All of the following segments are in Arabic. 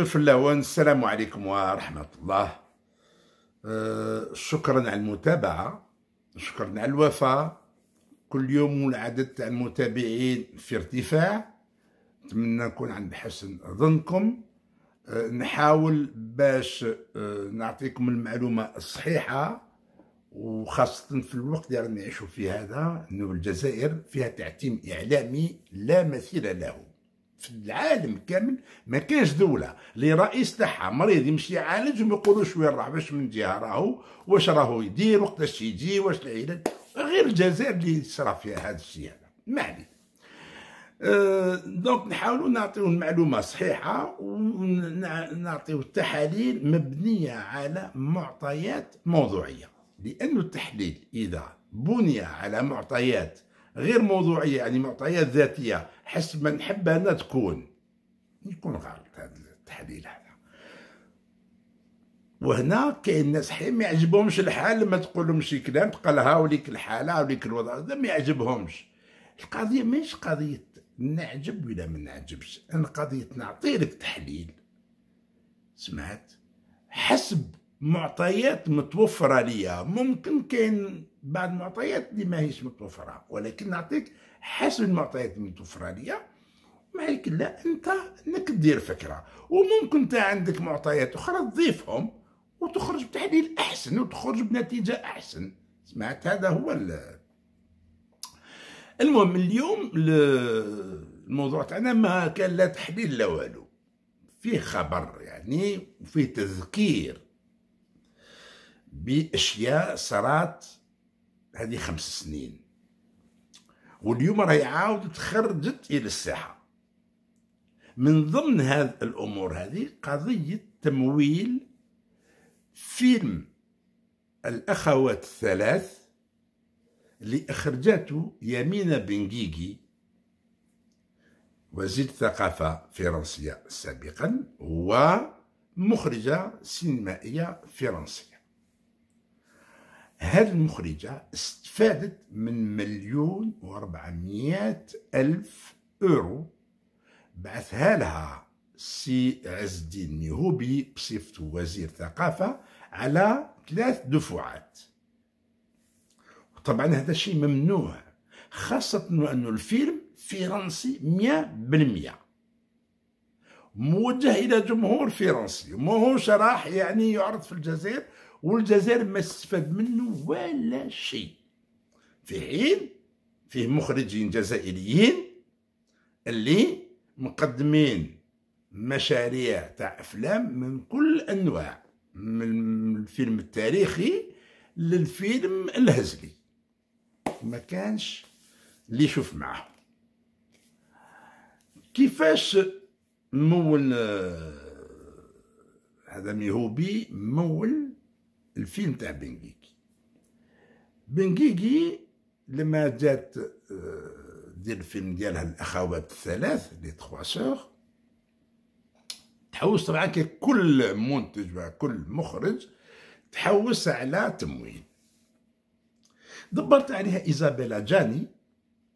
اللون السلام عليكم ورحمة الله أه، شكرا على المتابعة شكرا على الوفاء كل يوم العدد تاع المتابعين في ارتفاع نتمنى نكون عند حسن ظنكم أه، نحاول باش أه، نعطيكم المعلومة الصحيحة وخاصة في الوقت اللي رانا نعيشو فيه هذا انه الجزائر فيها تعتيم اعلامي لا مثيل له في العالم كامل ما كانش دوله اللي رئيس تاعها مريض يمشي يعالج وما يقولوش وين راه باش من جهه راهو واش راهو يدير وقتاش يجي واش العلاج غير الجزائر اللي صرا فيها هذا الشيء هذا ما عليه أه دونك نحاولوا نعطيو المعلومه صحيحه ونعطيو التحاليل مبنيه على معطيات موضوعيه لانه التحليل إذا بني على معطيات غير موضوعيه يعني معطيات ذاتيه حسب ما نحب انا تكون يكون غلط هذا التحليل هذا وهنا كاين ناس حين ما يعجبهمش الحال ما تقولهمش شي كلام تقال وليك الحاله وليك الوضع هذا ما يعجبهمش القضيه ماشي قضيه نعجب ولا ما نعجبش انا قضيه نعطي لك تحليل سمعت حسب معطيات متوفره ليا ممكن كاين بعض المعطيات اللي ماهيش متوفره ولكن نعطيك حسب المعطيات المتوفره ليا ما هيك لا انت انك دير فكره وممكن انت عندك معطيات اخرى تضيفهم وتخرج بتحليل احسن وتخرج بنتيجه احسن سمعت هذا هو المهم اليوم الموضوع تاعنا ما كان لا تحليل لا والو فيه خبر يعني وفيه تذكير باشياء صارت هذه خمس سنين واليوم راهي عاود تخرجت الى الساحه من ضمن هذه الامور هذه قضيه تمويل فيلم الاخوات الثلاث اللي اخرجته يمينه بنجيجي وزير الثقافه فرنسيه سابقا ومخرجه سينمائيه فرنسيه هذه المخرجة استفادت من مليون واربعمائة ألف أورو بعثها لها سي عز الدين ميهوبي بصفته وزير ثقافة على ثلاث دفعات طبعا هذا الشيء ممنوع خاصة أن الفيلم فرنسي مئة بالمئة موجه إلى جمهور فرنسي هو راح يعني يعرض في الجزائر والجزائر ما استفاد منه ولا شيء في حين فيه مخرجين جزائريين اللي مقدمين مشاريع تاع افلام من كل انواع من الفيلم التاريخي للفيلم الهزلي ما كانش اللي يشوف معه كيفاش مول آه، هذا ميهوبي مول الفيلم تاع بنجيكي بنجيكي لما جات آه، دير الفيلم ديالها الاخوات الثلاث لي تخوا سور تحوس طبعا كل منتج كل مخرج تحوس على تمويل دبرت عليها ايزابيلا جاني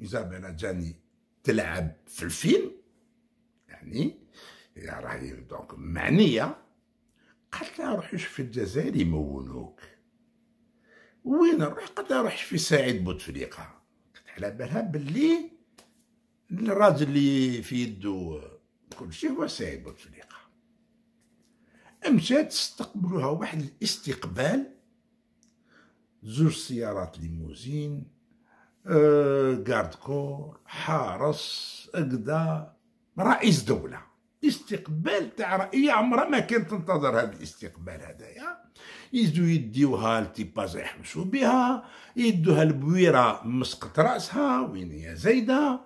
ايزابيلا جاني تلعب في الفيلم يعني راهي دونك معنيه قالت لها روحي شوفي الجزائر يمونوك وين نروح قالت لها روحي شوفي سعيد بوتفليقه كانت على بالها باللي الراجل اللي في يدو كلشي هو سعيد بوتفليقه مشات استقبلوها واحد الاستقبال زوج سيارات ليموزين آه، كارد كور حارس اقدا رئيس دوله استقبال تاع رأي عمرها ما كانت تنتظر هذا الاستقبال هذايا يزدو يديوها لتيباز يحمسو بها يدوها البويرة مسقط رأسها وين هي زايدة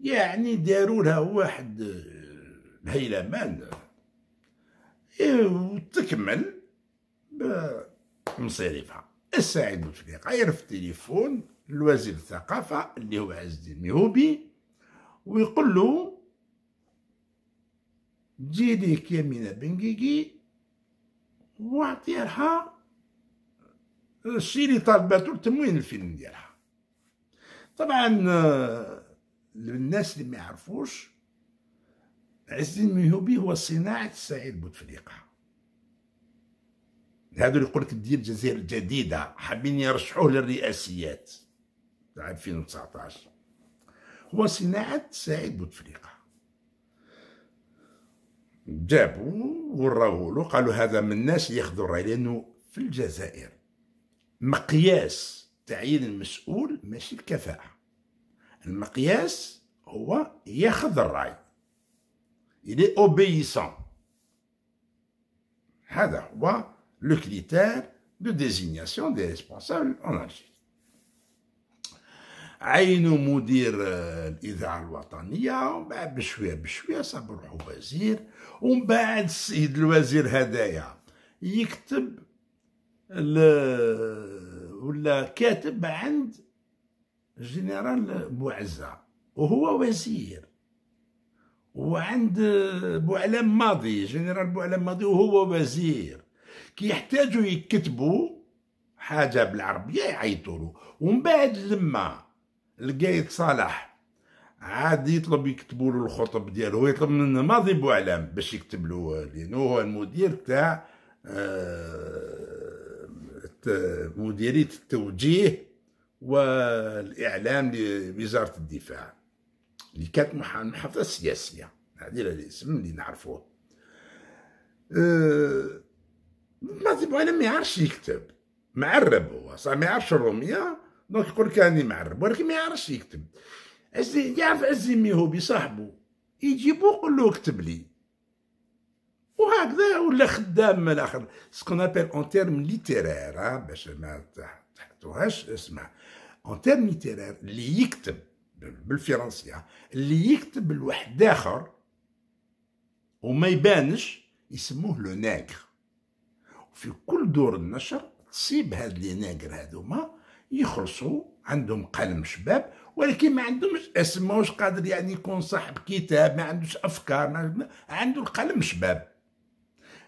يعني داروا لها واحد الهيلمان إيه، وتكمل مصيرفها السعيد بوتفليقة يرف تليفون لوزير الثقافة اللي هو عز الدين ميهوبي ويقول له جي يمينة بنكيكي وعطيها لها الشيء اللي طالباتو التموين الفيلم ديالها طبعا للناس آه، اللي ما يعرفوش عز الدين ميهوبي هو صناعة سعيد بوتفليقة هادو اللي يقولك دير الجزائر الجديدة حابين يرشحوه للرئاسيات تاع 2019 هو صناعة سعيد بوتفليقة جابوا وراوه له قالوا هذا من الناس اللي ياخذوا الراي لانه في الجزائر مقياس تعيين المسؤول ماشي الكفاءه المقياس هو ياخذ الراي إلي اوبيسون هذا هو لو كريتير دو ديزيناسيون دي ريسبونسابل اون الجيري عينوا مدير الاذاعه الوطنيه ومن بعد بشويه بشويه صاب روحو وزير ومن بعد السيد الوزير هدايا يكتب ل... ولا كاتب عند الجنرال بوعزه وهو وزير وعند بوعلام ماضي جنرال بوعلام ماضي وهو وزير كي يحتاجوا يكتبوا حاجه بالعربيه يعيطوا ومن بعد لما لقيت صالح عاد يطلب يكتبوا له الخطب ديالو يطلب من ماضي بوعلام باش يكتب له لانه هو المدير تاع آه، مديريه التوجيه والاعلام لوزاره الدفاع اللي كانت محافظه سياسيه هذه الاسم اللي نعرفوه أه ما تبغى ما يعرفش يكتب معرب هو صح ما يعرفش الروميه دونك يقول لك راني معرب ولكن ما يعرفش يكتب عزي يعرف عزي ميهوبي صاحبه يجيبو يقول له اكتب لي وهكذا ولا خدام من الاخر سكون ابل اون تيرم ليتيرير باش ما تحطوهاش اسمع اون تيرم ليتيرير اللي يكتب بالفرنسيه اللي يكتب لواحد اخر وما يبانش يسموه لو ناكر وفي كل دور النشر تصيب هاد لي ناكر هادوما يخلصوا عندهم قلم شباب ولكن ما عندهمش اسم ماهوش قادر يعني يكون صاحب كتاب ما عندوش افكار ما عنده القلم شباب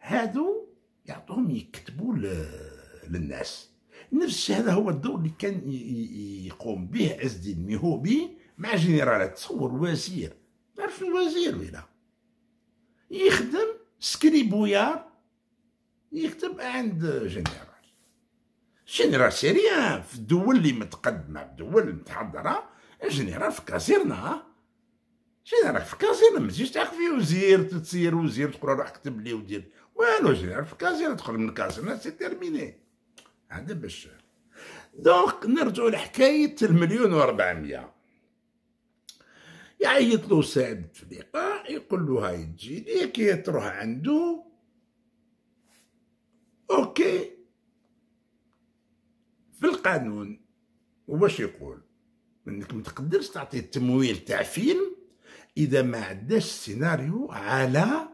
هادو يعطوهم يكتبوا للناس نفس هذا هو الدور اللي كان يقوم به عز الدين ميهوبي مع جنرالات تصور وزير تعرف عرف الوزير ولا يخدم سكريبويا يكتب عند جنرال جينيرال سيريان في الدول اللي متقدمه في الدول المتحضره جينيرال في كازيرنا جينيرال في كازيرنا ما تجيش تاخذ فيه وزير تصير وزير تقول روح كتب لي ودير والو جينيرال في كازيرنا تخرج من كازيرنا سي تيرميني هذا باش دونك نرجعوا لحكايه المليون و400 يعيط له سعد فليقة يقول له هاي تجي كي تروح عنده اوكي في القانون واش يقول انك ما تقدرش تعطي التمويل تاع فيلم اذا ما عداش سيناريو على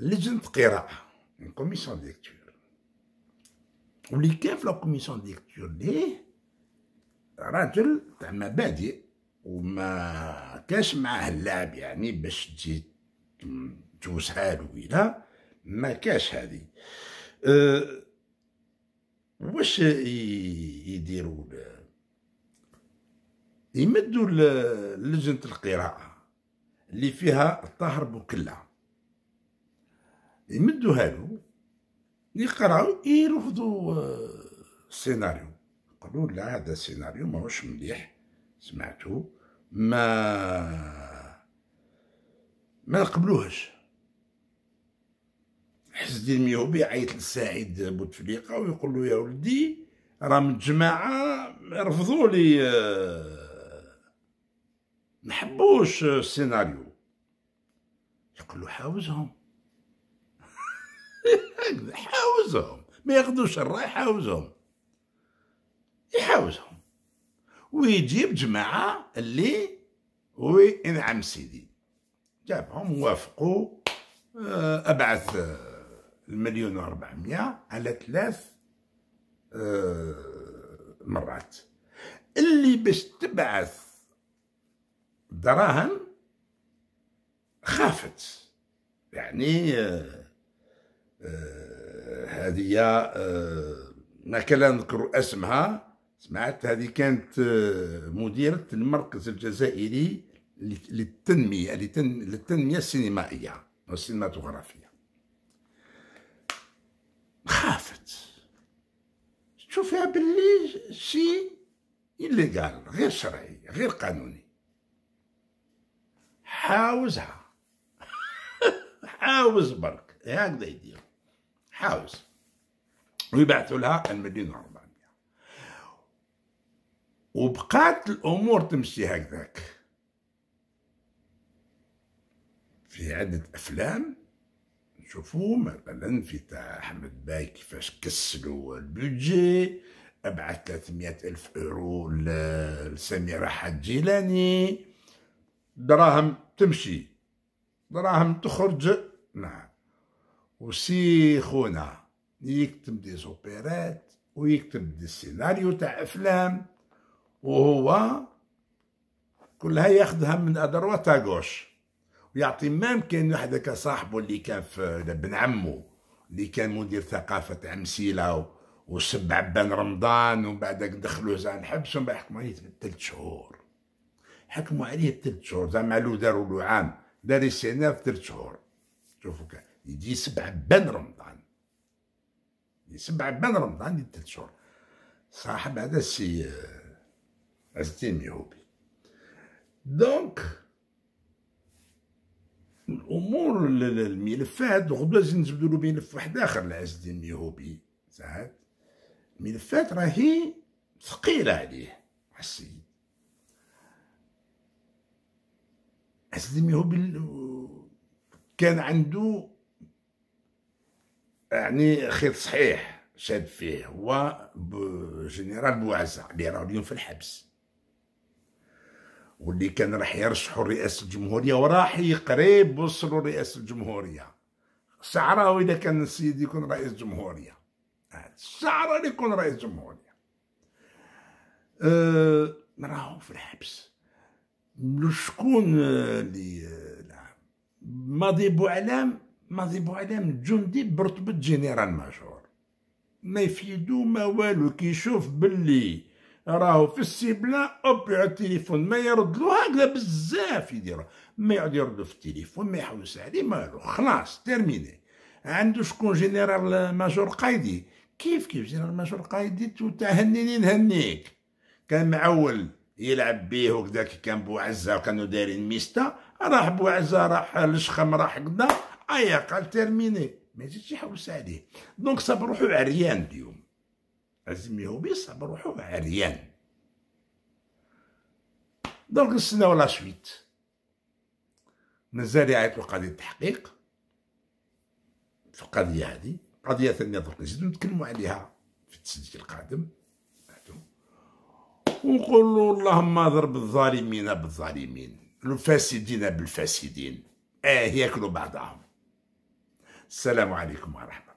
لجنه قراءه كوميسيون ديكتور واللي كان في كوميسيون ديكتور ليه راجل تاع مبادئ وما كاش معاه اللعب يعني باش تجي توسها ولا ما كاش هذه أه واش يديروا يمدوا لجنة القراءة اللي فيها الطاهر بوكلا يمدوها هالو يقراو يرفضوا آه، السيناريو يقولوا لا هذا السيناريو ماهوش مليح سمعتو ما ما نقبلوهش حس الدين الميهوبي عيط لسعيد بوتفليقه ويقول له يا ولدي راه من الجماعه رفضوا لي آه، ما حبوش السيناريو يقول له حاوزهم حاوزهم ما ياخذوش الراي حاوزهم يحاوزهم ويجيب جماعه اللي وينعم انعم سيدي جابهم وافقوا آه، ابعث آه، المليون و على ثلاث آه، مرات اللي باش تبعث دراهم خافت يعني آه، آه، هذه ما كان نذكر اسمها سمعت هذه كانت مديرة المركز الجزائري للتنمية للتنمية السينمائية والسينماتوغرافية خافت تشوفيها باللي شي الليغال غير شرعي غير قانوني حاوزها حاوز برك هكذا يدير حاوز ويبعثوا لها المدينة الربانية وبقات الأمور تمشي هكذاك في عدة أفلام نشوفوا مثلا في تاع احمد باي كيفاش كسلوا البودجي ابعث 300 الف اورو لسميرة حجيلاني دراهم تمشي دراهم تخرج نعم وسي خونا يكتب دي زوبيرات ويكتب دي سيناريو تاع افلام وهو كلها ياخذها من ادروات غوش ويعطي مام كان واحد هكا صاحبه اللي كان في بن عمه اللي كان مدير ثقافه عمسيله وسب عبان رمضان ومن بعد دخلوه زعما الحبس ومن بعد حكموا عليه ثلاث شهور حكموا عليه ثلاث شهور زعما لو داروا له عام دار استئناف ثلاث شهور شوفوا كان يجي سب عبان رمضان يسب عبان رمضان ثلاث شهور صاحب هذا السي آه، عز الدين يهوبي دونك الامور الملفات غدوه لازم له ملف واحد اخر لعز الدين ميهوبي ساعات الملفات راهي ثقيله عليه السيد عز الدين ميهوبي كان عنده يعني خيط صحيح شاد فيه هو جنرال بوعزه اللي راه اليوم في الحبس واللي كان راح يرشحوا رئاسه الجمهوريه وراح قريب وصلوا رئاسه الجمهوريه سعره اذا كان السيد يكون رئيس جمهوريه اللي يكون رئيس جمهوريه أه راهو في الحبس شكون اللي ماضي بوعلام ماضي بوعلام جندي برتبه جنرال ماجور ما يفيدو ما والو كيشوف باللي راهو في السيبلا اوب على التليفون ما يرد له هكذا بزاف يديرو ما يعود يرد في التليفون ما يحوس عليه ما له خلاص تيرميني عندو شكون جينيرال ماجور قايدي كيف كيف جينيرال ماجور قايدي تهنيني نهنيك كان معول يلعب بيه وكذا كي كان بوعزة وكانوا دايرين ميستا راح بوعزة راح لشخم راح كذا ايا قال تيرميني ما يزيدش يحوس عليه دونك صاب روحو عريان اليوم لازم يهوبي يصعب روحو عريان دونك نستناو لا سويت مازال يعيطو قضية التحقيق في القضية هادي قضية ثانية درك نزيدو نتكلمو عليها في التسجيل القادم ونقولوا اللهم ضرب الظالمين بالظالمين الفاسدين بالفاسدين اه ياكلوا بعضهم السلام عليكم ورحمة